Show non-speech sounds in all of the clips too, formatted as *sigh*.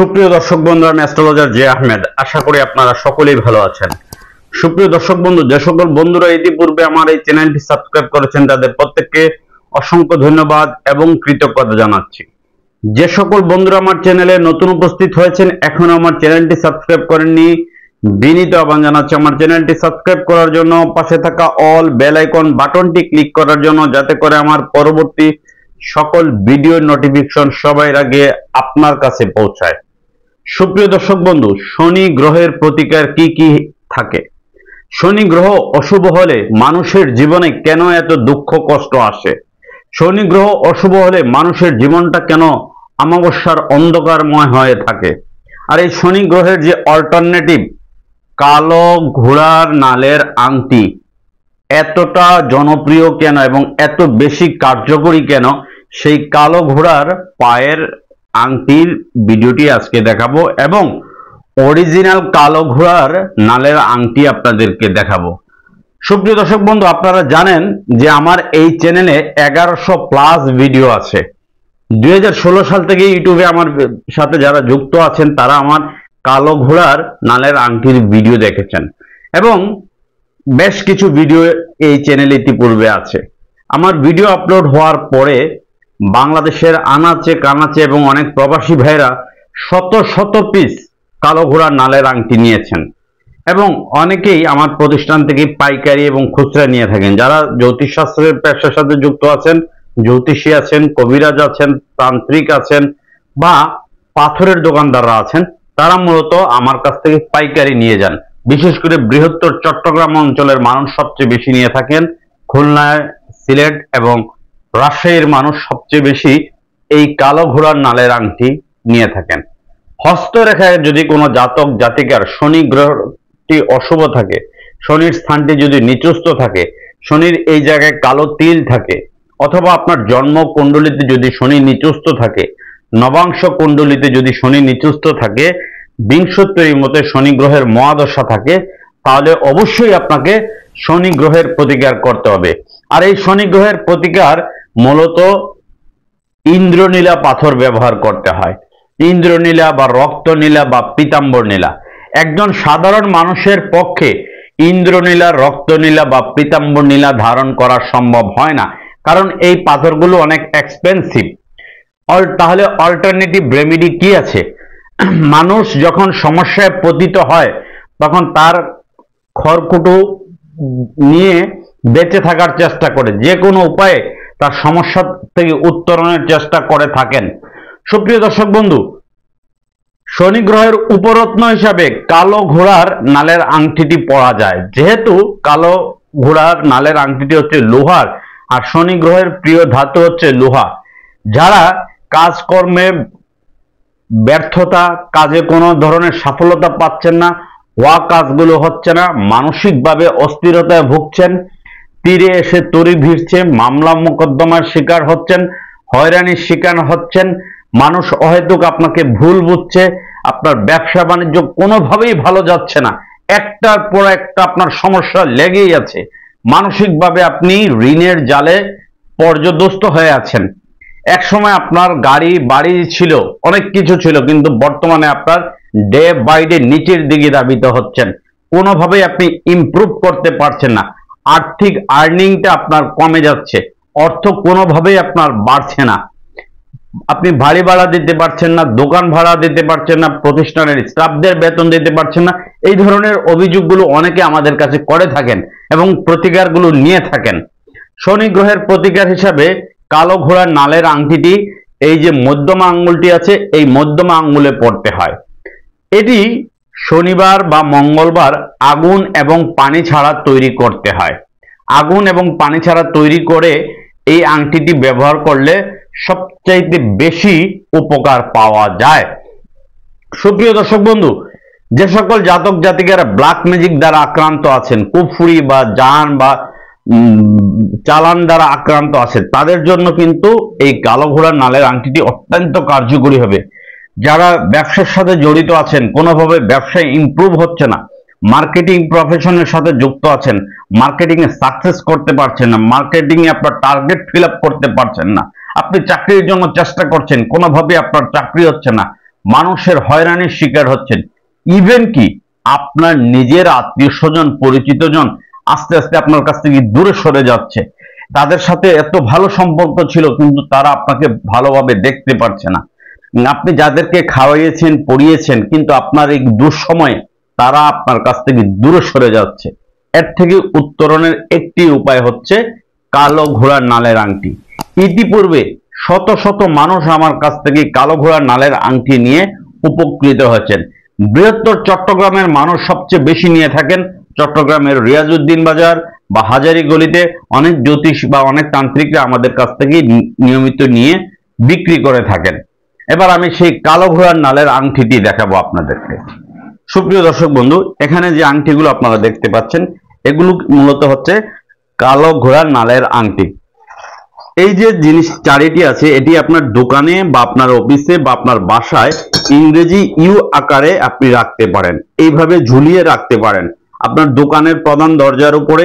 সুপ্রিয় দর্শক বন্ধু আমি অ্যাস্ট্রোলজার জে আহমেদ আশা করি আপনারা সকলেই ভালো আছেন সুপ্রিয় দর্শক বন্ধু যে সকল বন্ধুরা ইতিপূর্বে আমার এই চ্যানেলটি সাবস্ক্রাইব করেছেন তাদের প্রত্যেককে অসংখ্য ধন্যবাদ এবং কৃতজ্ঞতা জানাচ্ছি যে সকল বন্ধুরা আমার চ্যানেলে নতুন উপস্থিত হয়েছেন এখনো আমার চ্যানেলটি সাবস্ক্রাইব করেননি বিনীত আহ্বান জানাচ্ছি আমার চ্যানেলটি সাবস্ক্রাইব করার জন্য পাশে থাকা অল বেল আইকন বাটনটি ক্লিক করার জন্য যাতে করে আমার পরবর্তী সকল ভিডিও নোটিফিকেশন সবার আগে আপনার কাছে পৌঁছায় সুপ্রিয় দর্শক বন্ধু শনি গ্রহের প্রতিকার কি কি থাকে শনি গ্রহ অশুভ হলে মানুষের জীবনে কেন এত দুঃখ কষ্ট আসে শনি গ্রহ অশুভ হলে মানুষের জীবনটা কেন অমাবস্যার অন্ধকারময় হয়ে থাকে আর এই শনি গ্রহের যে অল্টারনেটিভ কালো ঘোড়ার নালের আংটি এতটা জনপ্রিয় কেন এবং এত বেশি কার্যকরী কেন সেই কালো ঘোড়ার পায়ের আংটির ভিডিওটি আজকে দেখাবো এবং অরিজিনাল কালো ঘোড়ার নালের আংটি আপনাদেরকে দেখাবো সুপ্রিয় দর্শক বন্ধু আপনারা জানেন যে আমার এই চ্যানেলে এগারোশো প্লাস ভিডিও আছে দুই সাল থেকে ইউটিউবে আমার সাথে যারা যুক্ত আছেন তারা আমার কালো ঘোড়ার নালের আংটির ভিডিও দেখেছেন এবং বেশ কিছু ভিডিও এই চ্যানেলে ইতিপূর্বে আছে আমার ভিডিও আপলোড হওয়ার পরে বাংলাদেশের আনাচে কানাচে এবং অনেক প্রবাসী ভাইরা শত শত পিস কালো ঘোড়ার নালের আংটি নিয়েছেন এবং অনেকেই আমার প্রতিষ্ঠান থেকে পাইকারি এবং খুচরা নিয়ে থাকেন যারা জ্যোতিষশাস্ত্রের পেশার সাথে যুক্ত আছেন জ্যোতিষী আছেন কবিরাজ আছেন তান্ত্রিক আছেন বা পাথরের দোকানদাররা আছেন তারা মূলত আমার কাছ থেকে পাইকারি নিয়ে যান বিশেষ করে বৃহত্তর চট্টগ্রাম অঞ্চলের মানুষ সবচেয়ে বেশি নিয়ে থাকেন খুলনায় সিলেট এবং রাজশাহীর মানুষ সবচেয়ে বেশি এই কালো ঘোড়ার নালের আংটি নিয়ে থাকেন হস্তরেখায় যদি কোনো জাতক জাতিকার শনি গ্রহটি অশুভ থাকে শনির স্থানটি যদি নিচুস্ত থাকে শনির এই জায়গায় কালো তিল থাকে অথবা আপনার জন্ম কুণ্ডলিতে যদি শনি নিচুস্ত থাকে নবাংশ কুণ্ডলিতে যদি শনি নিচুস্ত থাকে বিংশোত্তরী মতে শনি গ্রহের মহাদশা থাকে তাহলে অবশ্যই আপনাকে শনি গ্রহের প্রতিকার করতে হবে আর এই শনি গ্রহের প্রতিকার মূলত ইন্দ্রনীলা পাথর ব্যবহার করতে হয় ইন্দ্রনীলা বা রক্তনীলা বা পীতাম্বর নীলা একজন সাধারণ মানুষের পক্ষে ইন্দ্রনীলা রক্তনীলা বা পীতাম্বর নীলা ধারণ করা সম্ভব হয় না কারণ এই পাথরগুলো অনেক এক্সপেন্সিভ তাহলে অল্টারনেটিভ রেমেডি কি আছে *clears throat* মানুষ যখন সমস্যায় পতিত হয় তখন তার খড়কুটো নিয়ে বেঁচে থাকার চেষ্টা করে যে কোনো উপায়ে তার সমস্যা থেকে উত্তরণের চেষ্টা করে থাকেন সুপ্রিয় দর্শক বন্ধু শনি গ্রহের উপরত্ন হিসাবে কালো ঘোড়ার নালের আংটিটি পড়া যায় যেহেতু কালো ঘোড়ার নালের আংটিটি হচ্ছে লোহার আর শনি গ্রহের প্রিয় ধাতু হচ্ছে লোহা যারা কাজকর্মে ব্যর্থতা কাজে কোনো ধরনের সফলতা পাচ্ছেন না হওয়া কাজগুলো হচ্ছে না মানসিকভাবে অস্থিরতায় ভুগছেন তীরে এসে তরি ভিড়ছে মামলা মোকদ্দমার শিকার হচ্ছেন হয়রানির শিকার হচ্ছেন মানুষ অহেতুক আপনাকে ভুল বুঝছে আপনার ব্যবসা বাণিজ্য কোনোভাবেই ভালো যাচ্ছে না একটার পর একটা আপনার সমস্যা লেগেই আছে মানসিকভাবে আপনি ঋণের জালে পর্যদস্ত হয়ে আছেন এক সময় আপনার গাড়ি বাড়ি ছিল অনেক কিছু ছিল কিন্তু বর্তমানে আপনার ডে বাই ডে নিচের দিকে দাবিত হচ্ছেন কোনোভাবেই আপনি ইম্প্রুভ করতে পারছেন না আর্থিক আর্নিংটা আপনার কমে যাচ্ছে অর্থ কোনোভাবেই আপনার বাড়ছে না আপনি বাড়ি ভাড়া দিতে পারছেন না দোকান ভাড়া দিতে পারছেন না প্রতিষ্ঠানের স্টাফদের বেতন দিতে পারছেন না এই ধরনের অভিযোগগুলো অনেকে আমাদের কাছে করে থাকেন এবং প্রতিকারগুলো নিয়ে থাকেন শনি গ্রহের প্রতিকার হিসাবে কালো ঘোড়ার নালের আংটিটি এই যে মধ্যমা আঙ্গুলটি আছে এই মধ্যমা আঙ্গুলে পড়তে হয় এটি শনিবার বা মঙ্গলবার আগুন এবং পানি ছাড়া তৈরি করতে হয় আগুন এবং পানি ছাড়া তৈরি করে এই আংটিটি ব্যবহার করলে সবচাইতে বেশি উপকার পাওয়া যায় সুপ্রিয় দর্শক বন্ধু যে সকল জাতক জাতিকারা ব্ল্যাক ম্যাজিক দ্বারা আক্রান্ত আছেন কুফুরি বা জান বা চালান দ্বারা আক্রান্ত আছেন তাদের জন্য কিন্তু এই কালো ঘোড়ার নালের আংটিটি অত্যন্ত কার্যকরী হবে যারা ব্যবসার সাথে জড়িত আছেন কোনোভাবে ব্যবসায় ইম্প্রুভ হচ্ছে না মার্কেটিং প্রফেশনের সাথে যুক্ত আছেন মার্কেটিংয়ে সাকসেস করতে পারছেন না মার্কেটিংয়ে আপনার টার্গেট ফিল করতে পারছেন না আপনি চাকরির জন্য চেষ্টা করছেন কোনোভাবে আপনার চাকরি হচ্ছে না মানুষের হয়রানির শিকার হচ্ছেন ইভেন কি আপনার নিজের আত্মীয় স্বজন পরিচিতজন আস্তে আস্তে আপনার কাছ থেকে দূরে সরে যাচ্ছে তাদের সাথে এত ভালো সম্পর্ক ছিল কিন্তু তারা আপনাকে ভালোভাবে দেখতে পারছে না আপনি যাদেরকে খাওয়াইয়েছেন পড়িয়েছেন কিন্তু আপনার এই দুঃসময়ে তারা আপনার কাছ থেকে দূরে সরে যাচ্ছে এর থেকে উত্তরণের একটি উপায় হচ্ছে কালো ঘোড়ার নালের আংটি ইতিপূর্বে শত শত মানুষ আমার কাছ থেকে কালো ঘোড়ার নালের আংটি নিয়ে উপকৃত হয়েছেন বৃহত্তর চট্টগ্রামের মানুষ সবচেয়ে বেশি নিয়ে থাকেন চট্টগ্রামের রিয়াজুদ্দিন বাজার বা হাজারি গলিতে অনেক জ্যোতিষ বা অনেক তান্ত্রিকরা আমাদের কাছ থেকে নিয়মিত নিয়ে বিক্রি করে থাকেন এবার আমি সেই কালো ঘোড়ার নালের আংটিটি দেখাবো আপনাদেরকে সুপ্রিয় দর্শক বন্ধু এখানে যে আংটিগুলো আপনারা দেখতে পাচ্ছেন এগুলো মূলত হচ্ছে কালো ঘোড়ার নালের আংটি এই যে জিনিস চারিটি আছে এটি আপনার দোকানে বা আপনার অফিসে বা আপনার বাসায় ইংরেজি ইউ আকারে আপনি রাখতে পারেন এইভাবে ঝুলিয়ে রাখতে পারেন আপনার দোকানের প্রধান দরজার উপরে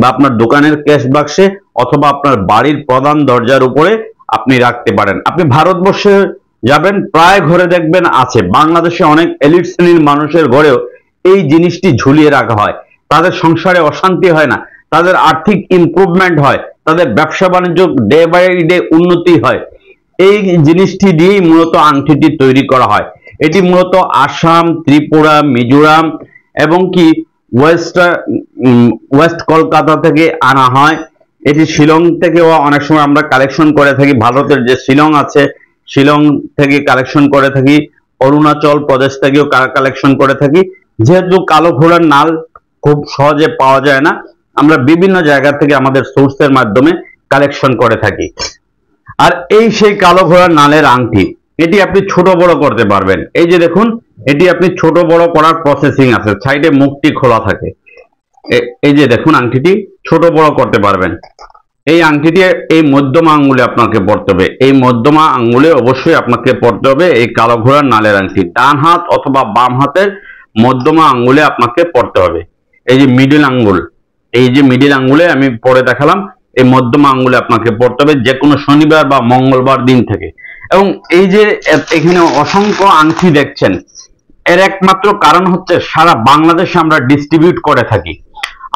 বা আপনার দোকানের ক্যাশ বাক্সে অথবা আপনার বাড়ির প্রধান দরজার উপরে আপনি রাখতে পারেন আপনি ভারতবর্ষের যাবেন প্রায় ঘরে দেখবেন আছে বাংলাদেশে অনেক এলিট শ্রেণীর মানুষের ঘরেও এই জিনিসটি ঝুলিয়ে রাখা হয় তাদের সংসারে অশান্তি হয় না তাদের আর্থিক ইম্প্রুভমেন্ট হয় তাদের ব্যবসা বাণিজ্য ডে বাই ডে উন্নতি হয় এই জিনিসটি দিয়েই মূলত আংটিটি তৈরি করা হয় এটি মূলত আসাম ত্রিপুরা মিজোরাম এবং কি ওয়েস্ট ওয়েস্ট কলকাতা থেকে আনা হয় এটি শিলং থেকেও অনেক সময় আমরা কালেকশন করে থাকি ভারতের যে শিলং আছে শিলং থেকে কালেকশন করে থাকি অরুণাচল প্রদেশ থেকেও কালেকশন করে থাকি যেহেতু কালো ঘোড়ার নাল খুব সহজে পাওয়া যায় না আমরা বিভিন্ন জায়গা থেকে আমাদের সোর্সের মাধ্যমে কালেকশন করে থাকি আর এই সেই কালো ঘোড়ার নালের আংটি এটি আপনি ছোট বড় করতে পারবেন এই যে দেখুন এটি আপনি ছোট বড় করার প্রসেসিং আছে সাইডে মুখটি খোলা থাকে এই যে দেখুন আংটিটি ছোট বড় করতে পারবেন এই আংটি দিয়ে এই মধ্যমা আঙ্গুলে আপনাকে পড়তে হবে এই মধ্যমা আঙ্গুলে অবশ্যই আপনাকে পড়তে হবে এই কালো ঘোড়ার নালের আংটি ডান হাত অথবা বাম হাতের মধ্যমা আঙ্গুলে আপনাকে পড়তে হবে এই যে মিডিল আঙ্গুল এই যে মিডিল আঙ্গুলে আমি পরে দেখালাম এই মধ্যমা আঙ্গুলে আপনাকে পড়তে হবে যে কোনো শনিবার বা মঙ্গলবার দিন থেকে এবং এই যে এখানে অসংখ্য আংটি দেখছেন এর একমাত্র কারণ হচ্ছে সারা বাংলাদেশে আমরা ডিস্ট্রিবিউট করে থাকি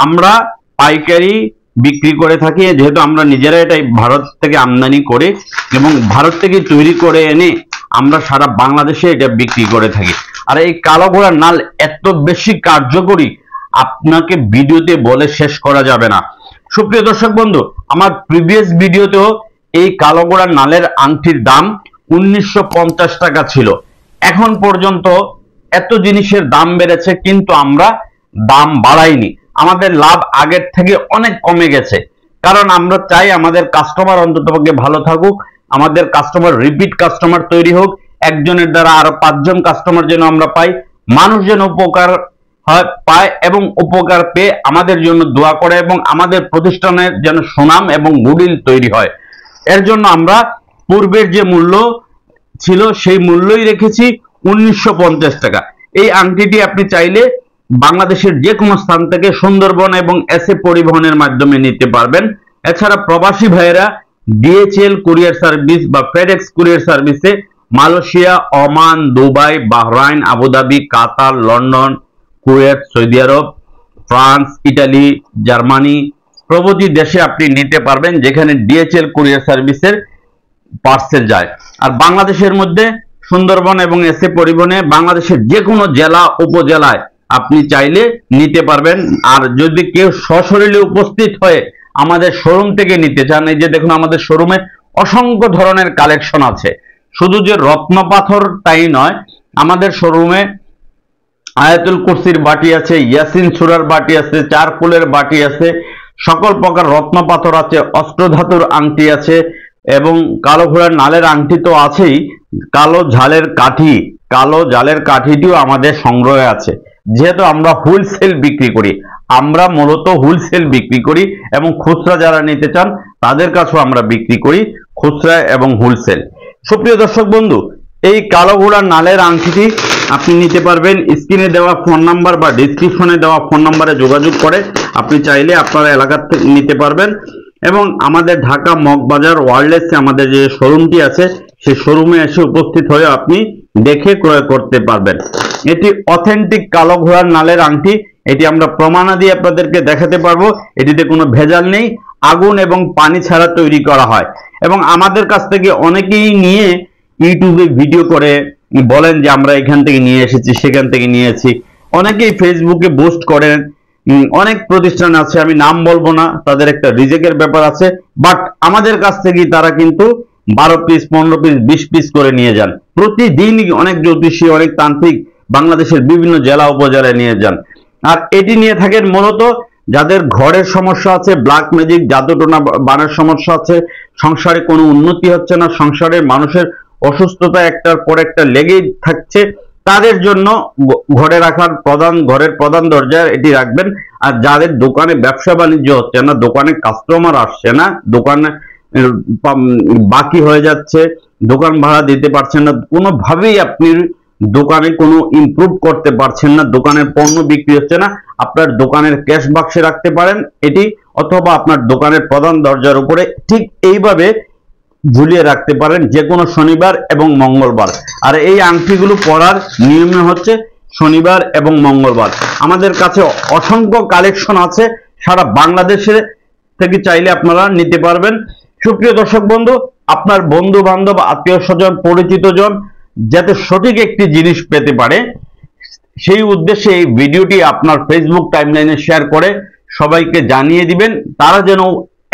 আমরা পাইকারি বিক্রি করে থাকি যেহেতু আমরা নিজেরা এটাই ভারত থেকে আমদানি করে এবং ভারত থেকে তৈরি করে এনে আমরা সারা বাংলাদেশে এটা বিক্রি করে থাকি আর এই কালো ঘোড়ার নাল এত বেশি কার্যকরী আপনাকে ভিডিওতে বলে শেষ করা যাবে না সুপ্রিয় দর্শক বন্ধু আমার প্রিভিয়াস ভিডিওতেও এই কালো ঘোড়ার নালের আংটির দাম উনিশশো টাকা ছিল এখন পর্যন্ত এত জিনিসের দাম বেড়েছে কিন্তু আমরা দাম বাড়াইনি আমাদের লাভ আগের থেকে অনেক কমে গেছে কারণ আমরা চাই আমাদের কাস্টমার অন্তত পক্ষে ভালো থাকুক আমাদের কাস্টমার রিপিট কাস্টমার তৈরি হোক একজনের দ্বারা আরো পাঁচজন কাস্টমার যেন আমরা পাই মানুষ যেন উপকার হয় পায় এবং উপকার পেয়ে আমাদের জন্য দোয়া করে এবং আমাদের প্রতিষ্ঠানের যেন সুনাম এবং গুডিল তৈরি হয় এর জন্য আমরা পূর্বের যে মূল্য ছিল সেই মূল্যই রেখেছি উনিশশো টাকা এই আংটিটি আপনি চাইলে বাংলাদেশের যে কোনো স্থান থেকে সুন্দরবন এবং এসএ পরিবহনের মাধ্যমে নিতে পারবেন এছাড়া প্রবাসী ভাইয়েরা ডিএচএল কুরিয়ার সার্ভিস বা ফেডেক্স কুরিয়ার সার্ভিসে Malaysia Oman Dubai Bahrain Abu Dhabi Qatar London Kuwait Saudi Arab France Italy Germany প্রভৃতি দেশে আপনি নিতে পারবেন যেখানে ডিএচএল কুরিয়ার সার্ভিসের পার্সেল যায় আর বাংলাদেশের মধ্যে সুন্দরবন এবং এসএ পরিবহনে বাংলাদেশের যে কোনো জেলা উপজেলায় আপনি চাইলে নিতে পারবেন আর যদি কেউ সশরীরে উপস্থিত হয়ে আমাদের শোরুম থেকে নিতে চান এই যে দেখুন আমাদের শোরুমে অসংখ্য ধরনের কালেকশন আছে শুধু যে রত্ন পাথর তাই নয় আমাদের শোরুমে আয়াতুল কুরসির বাটি আছে ইয়াসিন সুরার বাটি আছে চার ফুলের বাটি আছে সকল প্রকার রত্ন পাথর আছে অস্ত্রধাতুর আংটি আছে এবং কালো ঘোড়ার নালের আংটি তো আছেই কালো ঝালের কাঠি কালো জালের কাঠিটিও আমাদের সংগ্রহে আছে যেহেতু আমরা হোলসেল বিক্রি করি আমরা মূলত হোলসেল বিক্রি করি এবং খুচরা যারা নিতে চান তাদের কাছেও আমরা বিক্রি করি খুচরা এবং হোলসেল সুপ্রিয় দর্শক বন্ধু এই কালো ঘোড়ার নালের আংটিটি আপনি নিতে পারবেন স্ক্রিনে দেওয়া ফোন নাম্বার বা ডিসক্রিপশনে দেওয়া ফোন নাম্বারে যোগাযোগ করে আপনি চাইলে আপনার এলাকার নিতে পারবেন এবং আমাদের ঢাকা মগবাজার ওয়ার্ল্ডলেসে আমাদের যে শোরুমটি আছে সেই শোরুমে এসে উপস্থিত হয়ে আপনি দেখে ক্রয় করতে পারবেন এটি অথেন্টিক কালো ঘোড়ার নালের আংটি এটি আমরা দিয়ে আপনাদেরকে দেখাতে পারবো এটিতে কোনো ভেজাল নেই আগুন এবং পানি ছাড়া তৈরি করা হয় এবং আমাদের কাছ থেকে অনেকেই নিয়ে ইউটিউবে ভিডিও করে বলেন যে আমরা এখান থেকে নিয়ে এসেছি সেখান থেকে নিয়েছি অনেকেই ফেসবুকে পোস্ট করেন অনেক প্রতিষ্ঠান আছে আমি নাম বলবো না তাদের একটা রিজেকের ব্যাপার আছে বাট আমাদের কাছ থেকেই তারা কিন্তু বারো পিস পনেরো পিস বিশ পিস করে নিয়ে যান প্রতিদিনই অনেক জ্যোতিষী অনেক তান্ত্রিক বাংলাদেশের বিভিন্ন জেলা উপজেলায় নিয়ে যান আর এটি নিয়ে থাকেন মূলত যাদের ঘরের সমস্যা আছে ব্ল্যাক ম্যাজিক জাদুটোনা বানের সমস্যা আছে সংসারে কোনো উন্নতি হচ্ছে না সংসারে মানুষের অসুস্থতা একটার পর একটা লেগেই থাকছে তাদের জন্য ঘরে রাখার প্রধান ঘরের প্রধান দরজায় এটি রাখবেন আর যাদের দোকানে ব্যবসা বাণিজ্য হচ্ছে না দোকানে কাস্টমার আসছে না দোকানে বাকি হয়ে যাচ্ছে দোকান ভাড়া দিতে পারছেন না কোনোভাবেই আপনি দোকানে কোনো ইমপ্রুভ করতে পারছেন না দোকানের পণ্য বিক্রি হচ্ছে না আপনার দোকানের ক্যাশ বাক্সে রাখতে পারেন এটি অথবা আপনার দোকানের প্রধান দরজার উপরে ঠিক এইভাবে ঝুলিয়ে রাখতে পারেন যে কোনো শনিবার এবং মঙ্গলবার আর এই আংটিগুলো পরার নিয়ম হচ্ছে শনিবার এবং মঙ্গলবার আমাদের কাছে অসংখ্য কালেকশন আছে সারা বাংলাদেশের থেকে চাইলে আপনারা নিতে পারবেন সুপ্রিয় দর্শক বন্ধু আপনার বন্ধু বান্ধব আত্মীয় স্বজন পরিচিত জন যাতে সঠিক একটি জিনিস পেতে পারে সেই উদ্দেশ্যে এই ভিডিওটি আপনার ফেসবুক টাইমলাইনে শেয়ার করে সবাইকে জানিয়ে দিবেন তারা যেন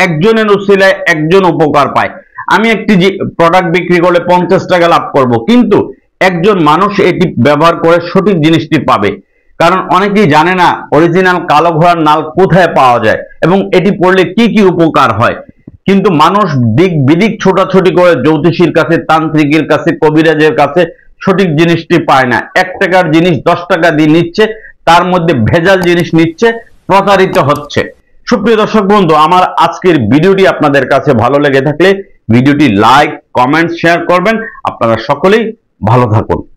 একজনের উসিলায় একজন উপকার পায় আমি একটি প্রোডাক্ট বিক্রি করলে পঞ্চাশ টাকা লাভ করব কিন্তু একজন মানুষ এটি ব্যবহার করে সঠিক জিনিসটি পাবে কারণ অনেকেই জানে না অরিজিনাল কালো ঘোড়ার নাল কোথায় পাওয়া যায় এবং এটি পড়লে কি কি উপকার হয় কিন্তু মানুষ দিক বিদিক ছোটাছুটি করে জ্যোতিষীর কাছে তান্ত্রিকের কাছে কবিরাজের কাছে সঠিক জিনিসটি পায় না এক টাকার জিনিস দশ টাকা দিয়ে নিচ্ছে তার মধ্যে ভেজাল জিনিস নিচ্ছে প্রতারিত হচ্ছে সুপ্রিয় দর্শক বন্ধু আমার আজকের ভিডিওটি আপনাদের কাছে ভালো লেগে থাকলে ভিডিওটি লাইক কমেন্ট শেয়ার করবেন আপনারা সকলেই ভালো থাকুন